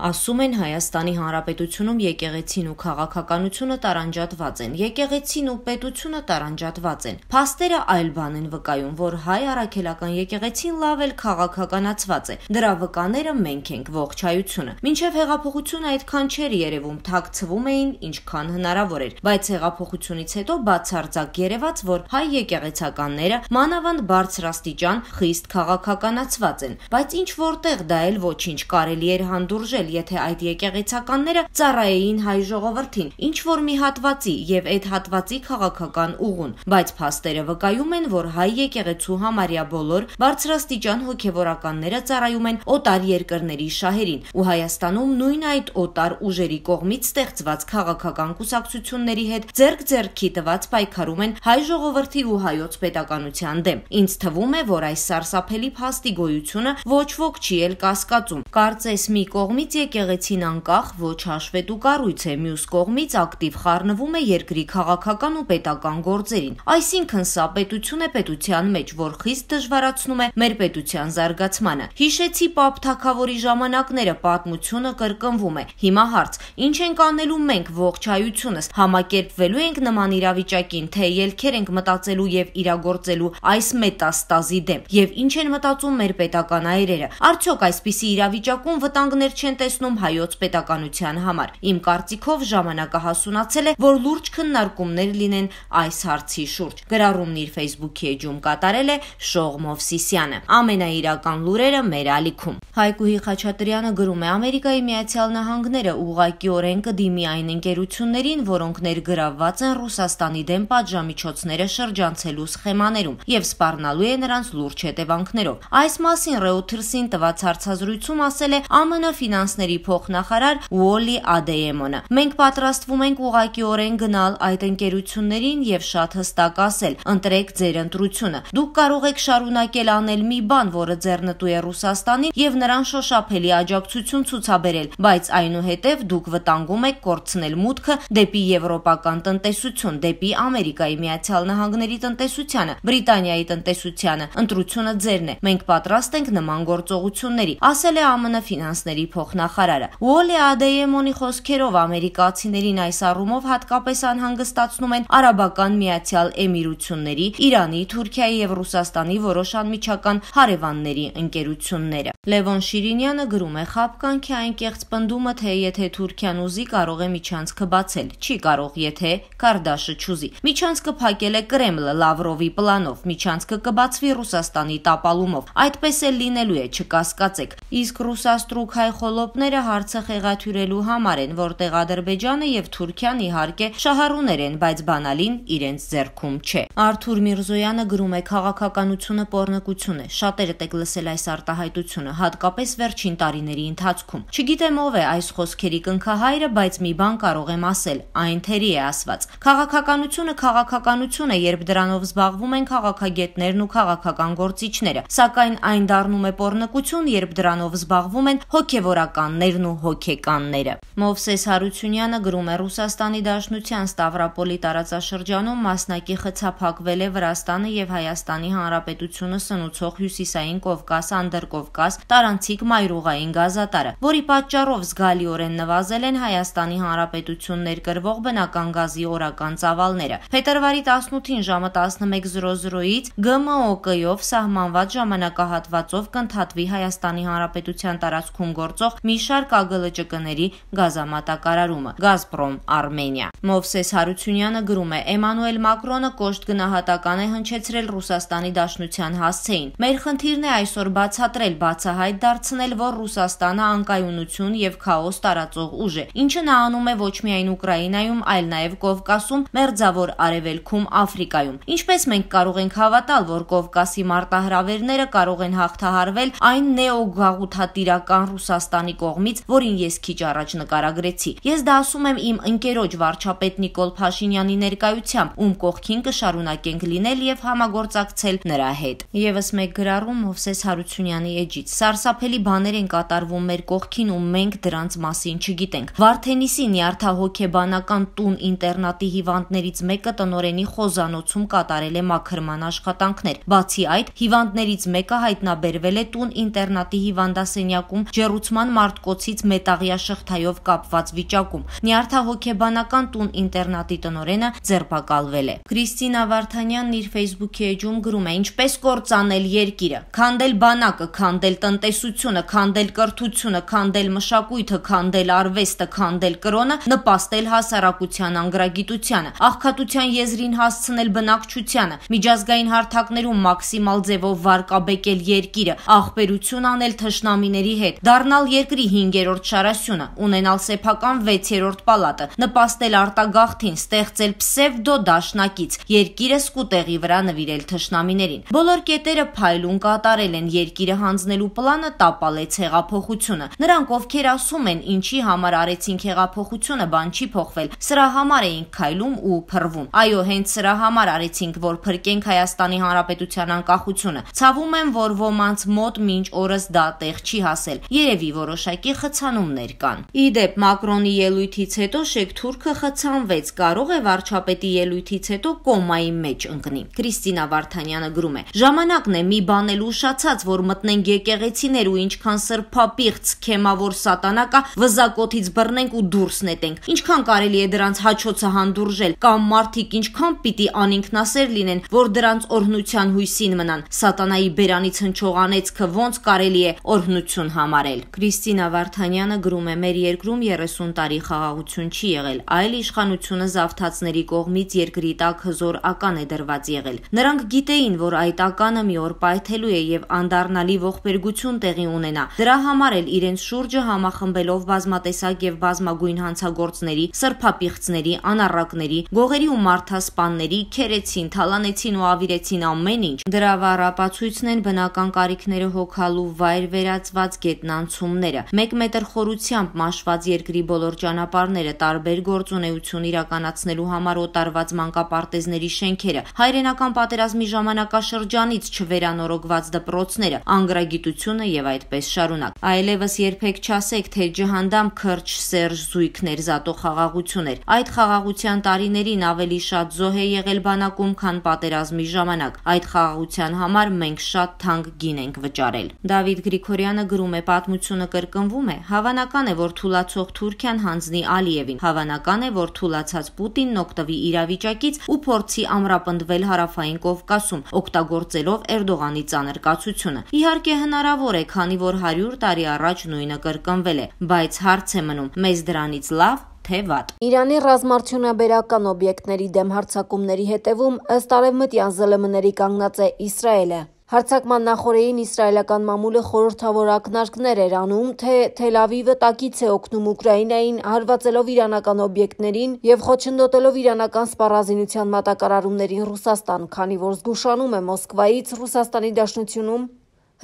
Ասում են Հայաստանի Հանրապետությունում եկեղեցին ու քաղաքականությունը տարանջատված են, եկեղեցին ու պետությունը տարանջատված են։ Փաստերը այլ բան են վկայում, որ հայ առաքելական եկեղեցին լավ էլ քաղաքականացված է։ Դրա վկաները մենք ենք ողջ հայությունը։ Մինչև հեղափոխությունը այդքան չէր երևում, թաքցվում էին, ինչքան հնարավոր էր, բայց հեղափոխությունից հետո բացարձակ երևաց, որ հայ եկեղեցականները մանավանդ բարձրաստիճան խիստ քաղաքականացված են, բայց ինչ որտեղ դա էլ ոչինչ կարելի էր հանդուրժել լինել, եթե այդ եկեղեցականները ծառայեին հայ ժողովրդին, ինչ որ մի հատվածի եւ այդ հատվածի քաղաքական ուղուն, բայց փաստերը վկայում են, որ հայ եկեղեցու համարյա բոլոր բարձրաստիճան հոգեվորականները ծառայում են օտար երկրների շահերին ու Հայաստանում նույն այդ օտար ուժերի կողմից ստեղծված քաղաքական կուսակցությունների հետ ձերկ ձերքի տված պայքարում են հայ ժողովրդի ու հայոց պետականության դեմ։ Ինձ թվում է, որ այս սարսափելի փաստի գոյությունը ոչ ոք չի էլ կասկածում։ Կարծես մի կողմից եկեղեցին անկախ ոչ հաշվետու կառույց է, մյուս կողմից ակտիվ խառնվում է երկրի քաղաքական ու պետական գործերին։ Այսինքն սա պետություն է պետության մեջ, որ խիստ դժվարացնում է մեր պետության զարգացմանը։ Հիշեցի Պապ Թագավորի ժամանակները պատմությունը կրկնվում է։ Հիմա հարց. ինչ ենք անելու մենք ողջայությունս։ Համակերպվելու ենք նման իրավիճակին, թե ելքեր ենք մտածելու եւ իրագործելու այս մետաստազի դեմ։ Եվ ինչ են մտածում մեր պետական այրերը։ Արդյոք այսպիսի իրավիճակում վտանգներ չեն տեսնում հայոց պետականության համար։ Իմ կարծիքով ժամանակահասունացել է, որ լուրջ քննարկումներ լինեն այս հարցի շուրջ։ Գրառումն իր Facebook-ի էջում կատարել է Շող Մովսիսյանը։ Ամենաիրական լուրերը մեր ալիքում։ Հայկուհի Խաչատրյանը գրում է Ամերիկայի Միացյալ Նահանգները ուղղակիորեն կդիմի այն ընկերություններին, որոնք ներգրավված են Ռուսաստանի դեմ պատժամիջոցները շրջանցելու սխեմաներում եւ սպառնալու է նրանց լուրջ հետևանքներով։ Այս մասին Reuters-ին տված հարցազրույցում ասել է ԱՄՆ ֆինանսների փոխնախարար Ուոլի Ադեեմոնը։ Մենք պատրաստվում ենք ուղղակիորեն գնալ այդ ընկերություններին եւ շատ հստակ ասել. ընտրեք ձեր ընտրությունը։ Դուք կարող եք շարունակել անել մի բան, որը ձեռնտու է Ռուսաստանին եւ նրան շոշափելի աջակցություն ցուցաբերել, բայց այնուհետեւ դուք վտանգում եք կորցնել մուտքը դեպի եվրոպական տնտեսություն, դեպի Ամերիկայի Միացյալ Նահանգների տնտեսությանը, Բրիտանիայի տնտեսությանը։ Ընտրությունը ձերն է։ Մենք պատրաստ ենք նման գործողությունների, ասել է ԱՄՆ ֆինանսների փոխնախարար արտգործնախարարը։ Ուոլի Ադեյեմոնի խոսքերով ամերիկացիներին այս առումով հատկապես անհանգստացնում են Արաբական Միացյալ Էմիրությունների, Իրանի, Թուրքիայի եւ Ռուսաստանի որոշ անմիջական հարևանների ընկերությունները։ Լևոն Շիրինյանը գրում է խապկանքի այն կեղծ պնդումը, թե եթե Թուրքիան ուզի կարող է միջանցքը բացել, չի կարող, եթե Կարդաշը չուզի։ Միջանցքը փակել է Կրեմլը Լավրովի պլանով, միջանցքը կբացվի Ռուսաստանի տապալումով։ Այդպես էլ լինելու է, չկասկածեք։ Իսկ ռուսաստրուկ հայ խոլոպ տոպները հարցը խեղաթյուրելու համար են, որտեղ Ադրբեջանը եւ Թուրքիան իհարկե շահառուներ են, բայց բանալին իրենց ձեռքում չէ։ Արթուր Միրզոյանը գրում է քաղաքականությունը pornokություն է։ Շատերդ եք լսել այս արտահայտությունը, հատկապես վերջին տարիների ընթացքում։ Չգիտեմ ով է այս խոսքերի կնքահայրը, բայց մի բան կարող եմ ասել, այն թերի է ասված։ Քաղաքականությունը քաղաքականություն է, երբ դրանով զբաղվում են քաղաքագետներն ու քաղաքական գործիչները, սակայն այն դառնում է pornokություն, երբ դրանով զբաղվում են հոգեվորական քաղաքականներն ու հոգեկանները։ Մովսես Հարությունյանը գրում է Ռուսաստանի Դաշնության Ստավրոպոլի տարածաշրջանում մասնակի խցափակվել է Վրաստանը եւ Հայաստանի Հանրապետությունը սնուցող Հյուսիսային Կովկաս, Անդրկովկաս, Տարանցիկ մայրուղային գազատարը, որի պատճառով զգալիորեն նվազել են Հայաստանի Հանրապետություն ներկրվող բնական գազի օրական ծավալները։ Փետրվարի 18-ին ժամը 11:00-ից ԳՄՕԿ-ով սահմանված ժամանակահատվածով կընդհատվի Հայաստանի Հանրապետության տարածքում գործող մի շարք ԱԳԼ ՃԿ-ների գազամատակարարումը Գազպրոմ Արմենիա Մովսես Հարությունյանը գրում է Էմանուել Մակրոնը կոշտ գնահատական է հնչեցրել Ռուսաստանի Դաշնության հասցեին մեր խնդիրն է այսօր բացատրել բացահայտ դարձնել որ Ռուսաստանը անկայունություն եւ քաոս տարածող ուժ է ինչը նա անում է ոչ միայն Ուկրաինայում այլ նաեւ Կովկասում Մերձավոր Արևելքում Աֆրիկայում ինչպես մենք կարող ենք հավատալ որ Կովկասի մարտահրավերները կարող են հաղթահարվել այն նեոգաղութատիրական Ռուսաստանի կողմից, որին ես քիչ առաջ նկարագրեցի։ Ես դա ասում եմ իմ ընկերոջ վարչապետ Նիկոլ Փաշինյանի ներկայությամբ, ում կողքին կշարունակենք լինել եւ համագործակցել նրա հետ։ Եվս մեկ գրառում Հովսես Հարությունյանի էջից։ Սարսափելի բաներ են կատարվում մեր կողքին ու մենք դրանց մասին չգիտենք։ Վարդենիսի նյարդահոգեբանական տուն ինտերնատի հիվանդներից մեկը տնորենի խոզանոցում կատարել է մաքրման աշխատանքներ։ Բացի այդ, հիվանդներից մեկը հայտնաբերվել է տուն ինտերնատի հիվանդասենյակում ջերուցման մար նյարդկոցից մետաղյա շղթայով կապված վիճակում։ Նյարդահոգեբանական տուն ինտերնատի տնորենը ձերբակալվել է։ Քրիստինա Վարդանյանն իր Facebook-ի էջում գրում է. «Ինչպես կործանել երկիրը, քանդել բանակը, քանդել տնտեսությունը, քանդել կրթությունը, քանդել մշակույթը, քանդել արվեստը, քանդել կրոնը, նպաստել հասարակության անգրագիտությանը, աղքատության եզրին հասցնել բնակչությանը, միջազգային հարթակներում մաքսիմալ ձևով վարկաբեկել երկիրը, աղբերություն անել թշնամիների հետ, դառնալ երկ երկրի 5-րդ շարասյունը, ունենալ սեփական 6-րդ պալատը, նպաստել արտագաղթին, ստեղծել պսևդո դաշնակից, երկիրը սկուտեղի վրա նվիրել թշնամիներին։ Բոլոր կետերը փայլուն կատարել են երկիրը հանձնելու պլանը տապալեց հեղափոխությունը։ Նրանք, ովքեր ասում են, ինչի համար արեցինք հեղափոխությունը, բան չի փոխվել։ Սրա համար էինք քայլում ու փռվում։ Այո, հենց սրա համար արեցինք, որ փրկենք Հայաստանի Հանրապետության անկախությունը։ Ցավում եմ, որ ոմանց մոտ մինչ օրս դա տեղ չի հասել։ Երևի որոշ որոշակի խցանումներ կան։ Ի դեպ Մակրոնի ելույթից հետո Շեյք Թուրքը խցանվեց, կարող է վարչապետի ելույթից հետո կոմայի մեջ ընկնի։ Քրիստինա Վարդանյանը գրում է. Ժամանակն է մի բանել ուշացած, որ մտնեն եկեղեցիներ ու ինչքան սրփապիղծ քեմավոր սատանակա վզակոթից բռնենք ու դուրս նետենք։ Ինչքան կարելի է դրանց հաչոցը հանդուրժել կամ մարդիկ ինչքան պիտի անինքնասեր լինեն, որ դրանց օրհնության հույսին մնան։ Սատանայի բերանից հնչող անեծքը ոնց կարելի է օրհնություն համարել։ Քրիստի Սինա Վարդանյանը գրում է. «Մեր երկրում 30 տարի խաղաղություն չի եղել, այլ իշխանությունը զավթածների կողմից երկրի տակ հզոր ական է դրված եղել։ Նրանք գիտեին, որ այդ ականը մի օր պայթելու է եւ անդառնալի ողբերգություն տեղի ունենա։ Դրա համար էլ իրենց շուրջը համախմբելով բազմատեսակ եւ բազմագույն հանցագործների, սրբապիղծների, անառակների, գողերի ու մարդասպանների քերեցին, թալանեցին ու ավիրեցին ամեն ինչ։ Դրա վառապացույցն են բնական կարիքները հոգալու վայր վերածված գետնանցումները ծառերը։ 1 մետր խորությամբ մաշված երկրի բոլոր ճանապարհները, տարբեր գործունեություն իրականացնելու համար օտարված մանկապարտեզների շենքերը, հայրենական պատերազմի ժամանակաշրջանից չվերանորոգված դպրոցները, անգրագիտությունը եւ այդպես շարունակ։ Այլևս երբեք չասեք, թե ջհանդամ քրչ Սերժ զույգներ զատող խաղաղություն էր։ Այդ խաղաղության տարիներին ավելի շատ զոհ է եղել բանակում, քան պատերազմի ժամանակ։ Այդ խաղաղության համար մենք շատ թանկ գին ենք վճարել։ Դավիթ Գրիգորյանը գրում է պատմությունը կր կրկնվում է, հավանական է, որ թուլացող Թուրքիան հանձնի Ալիևին, հավանական է, որ թուլացած Պուտինն օգտվի իրավիճակից ու փորձի ամրապնդվել հարավային Կովկասում, օգտագործելով Էրդողանի ծանր կացությունը։ Իհարկե հնարավոր է, քանի որ 100 տարի առաջ նույնը կրկնվել է, բայց հարց է մնում՝ մեզ դրանից լավ թե վատ։ Իրանի ռազմարդյունաբերական օբյեկտների դեմ հարձակումների հետևում ըստ արևմտյան ԶԼՄ-ների կանգնած է Իսրայելը։ Հարցակման նախորեին իսրայելական մամուլը խորհրդավոր ակնարկներ էր անում, թե Թել Ավիվը տակից է օգնում Ուկրաինային, հարվածելով իրանական օբյեկտներին եւ խոչընդոտելով իրանական սպառազինության մատակարարումներին Ռուսաստան, քանի որ զգուշանում է Մոսկվայից Ռուսաստանի Դաշնությունում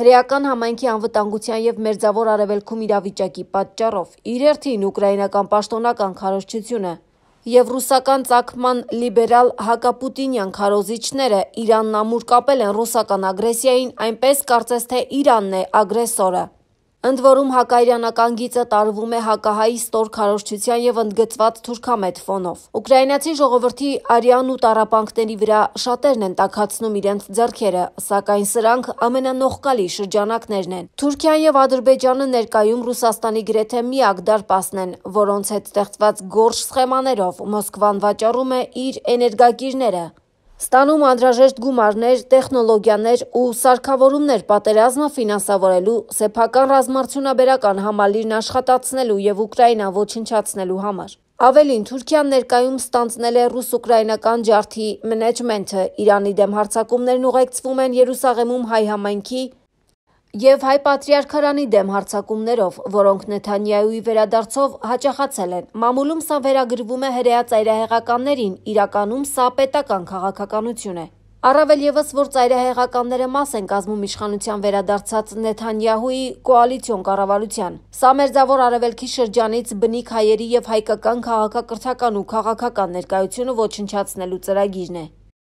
Հրեական համայնքի անվտանգության եւ մերձավոր արևելքում իրավիճակի պատճառով իրերթին ուկրաինական պաշտոնական քարոշչությունը եւ ռուսական ցակման լիբերալ հակապուտինյան քարոզիչները Իրանն ամուր կապել են ռուսական ագրեսիային, այնպես կարծես թե Իրանն է ագրեսորը։ Ընդ որում հակաիրանական գիծը տարվում է հակահայի ստոր քարոշչության եւ ընդգծված թուրքամետ ֆոնով։ Ուկրաինացի ժողովրդի արյան ու տարապանքների վրա շատերն են տակածնում իրենց ձեռքերը, սակայն սրանք ամենանողկալի շրջանակներն են։ Թուրքիան եւ Ադրբեջանը ներկայում Ռուսաստանի գրեթե միակ դարպասն են, որոնց հետ ստեղծված գործ սխեմաներով Մոսկվան վաճառում է իր էներգակիրները։ Ստանում անհրաժեշտ գումարներ, տեխնոլոգիաներ ու սարքավորումներ պատերազմը ֆինանսավորելու, սեփական ռազմարդյունաբերական համալիրն աշխատացնելու եւ Ուկրաինա ոչնչացնելու համար։ Ավելին Թուրքիան ներկայում ստանձնել է ռուս-ուկրաինական ջարդի մենեջմենթը։ Իրանի դեմ հարձակումներն ուղեկցվում են Երուսաղեմում հայ համայնքի եւ հայ պատրիարքարանի դեմ հարցակումներով, որոնք Նեթանյահուի վերադարձով հաճախացել են։ Մամուլում սա վերագրվում է հրեա ծայրահեղականներին, իրականում սա պետական քաղաքականություն է։ Առավել եւս, որ ծայրահեղականները մաս են կազմում իշխանության վերադարձած Նեթանյահուի կոալիցիոն կառավարության։ Սա մերձավոր արևելքի շրջանից բնիկ հայերի եւ հայկական քաղաքակրթական ու քաղաքական ներկայությունը ոչնչացնելու ծրագիրն է։